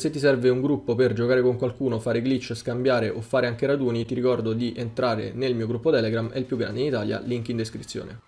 Se ti serve un gruppo per giocare con qualcuno, fare glitch, scambiare o fare anche raduni, ti ricordo di entrare nel mio gruppo Telegram, è il più grande in Italia, link in descrizione.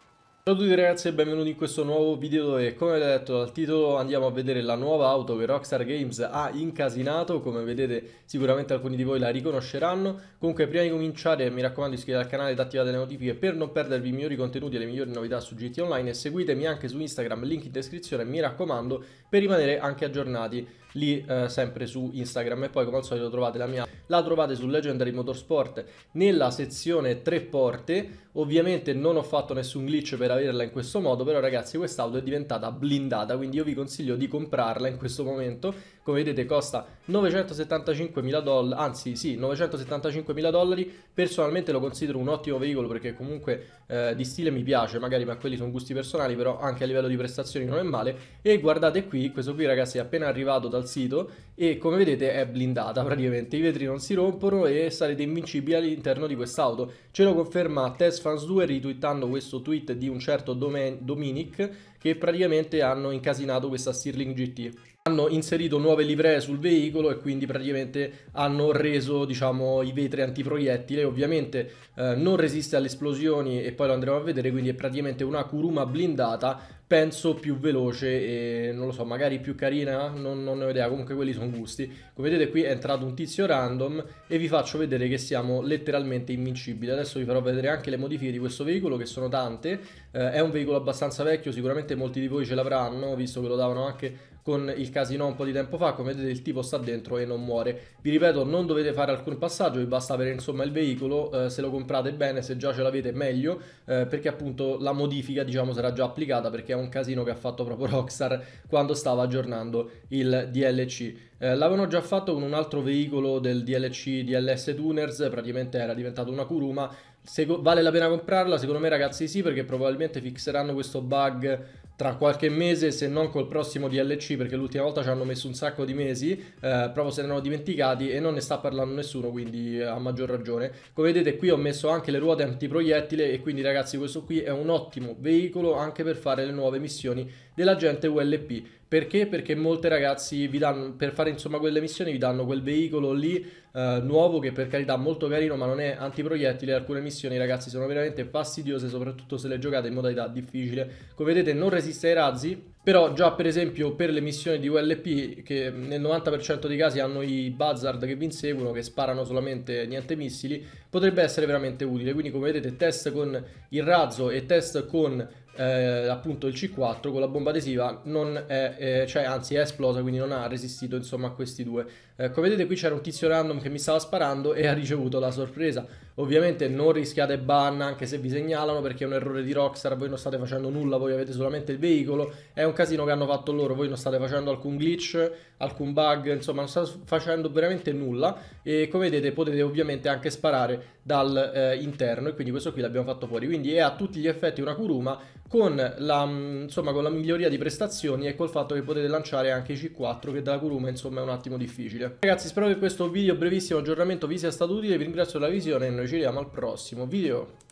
Ciao a tutti ragazzi e benvenuti in questo nuovo video dove come detto dal titolo andiamo a vedere la nuova auto che Rockstar Games ha incasinato come vedete sicuramente alcuni di voi la riconosceranno comunque prima di cominciare mi raccomando iscrivetevi al canale ed attivate le notifiche per non perdervi i migliori contenuti e le migliori novità su GT Online e seguitemi anche su Instagram, link in descrizione mi raccomando per rimanere anche aggiornati lì eh, sempre su Instagram e poi come al solito trovate la mia la trovate su Legendary Motorsport nella sezione tre porte. Ovviamente non ho fatto nessun glitch per averla in questo modo, però ragazzi quest'auto è diventata blindata, quindi io vi consiglio di comprarla in questo momento. Come vedete costa 975 mila dollari, anzi sì, 975 mila dollari. Personalmente lo considero un ottimo veicolo perché comunque eh, di stile mi piace, magari ma quelli sono gusti personali, però anche a livello di prestazioni non è male. E guardate qui, questo qui ragazzi è appena arrivato dal sito e come vedete è blindata praticamente, i vetri non si rompono e sarete invincibili all'interno di quest'auto. Ce lo conferma TestFans2 ritweetando questo tweet di un certo Domen Dominic che praticamente hanno incasinato questa Stirling GT hanno inserito nuove livree sul veicolo e quindi praticamente hanno reso diciamo, i vetri antiproiettile ovviamente eh, non resiste alle esplosioni e poi lo andremo a vedere quindi è praticamente una kuruma blindata penso più veloce e non lo so magari più carina non, non ne ho idea comunque quelli sono gusti come vedete qui è entrato un tizio random e vi faccio vedere che siamo letteralmente invincibili adesso vi farò vedere anche le modifiche di questo veicolo che sono tante eh, è un veicolo abbastanza vecchio sicuramente molti di voi ce l'avranno visto che lo davano anche con il casino un po' di tempo fa, come vedete il tipo sta dentro e non muore. Vi ripeto, non dovete fare alcun passaggio, vi basta avere insomma il veicolo, eh, se lo comprate bene, se già ce l'avete meglio, eh, perché appunto la modifica diciamo sarà già applicata perché è un casino che ha fatto proprio Rockstar quando stava aggiornando il DLC. Eh, l'avevano già fatto con un altro veicolo del DLC DLS Tuners, praticamente era diventato una Kuruma, Se vale la pena comprarla? Secondo me ragazzi sì, perché probabilmente fixeranno questo bug tra qualche mese, se non col prossimo DLC, perché l'ultima volta ci hanno messo un sacco di mesi, eh, proprio se ne erano dimenticati e non ne sta parlando nessuno, quindi eh, a maggior ragione. Come vedete qui ho messo anche le ruote antiproiettile e quindi ragazzi questo qui è un ottimo veicolo anche per fare le nuove missioni dell'agente ULP. Perché? Perché molte ragazzi vi danno, per fare insomma quelle missioni vi danno quel veicolo lì eh, nuovo che per carità è molto carino ma non è antiproiettile. Alcune missioni ragazzi sono veramente fastidiose soprattutto se le giocate in modalità difficile. Come vedete non resiste ai razzi però già per esempio per le missioni di ULP che nel 90% dei casi hanno i buzzard che vi inseguono che sparano solamente niente missili potrebbe essere veramente utile quindi come vedete test con il razzo e test con eh, appunto il C4 con la bomba adesiva non è, eh, cioè, anzi è esplosa quindi non ha resistito insomma a questi due eh, come vedete qui c'era un tizio random che mi stava sparando e ha ricevuto la sorpresa ovviamente non rischiate ban anche se vi segnalano perché è un errore di Rockstar voi non state facendo nulla voi avete solamente il veicolo è un casino che hanno fatto loro voi non state facendo alcun glitch alcun bug insomma non state facendo veramente nulla e come vedete potete ovviamente anche sparare dal eh, e quindi questo qui l'abbiamo fatto fuori quindi è a tutti gli effetti una kuruma con la, mm, insomma, con la miglioria di prestazioni e col fatto che potete lanciare anche i C4 che dalla kuruma insomma è un attimo difficile ragazzi spero che questo video brevissimo aggiornamento vi sia stato utile vi ringrazio per la visione e noi ci vediamo al prossimo video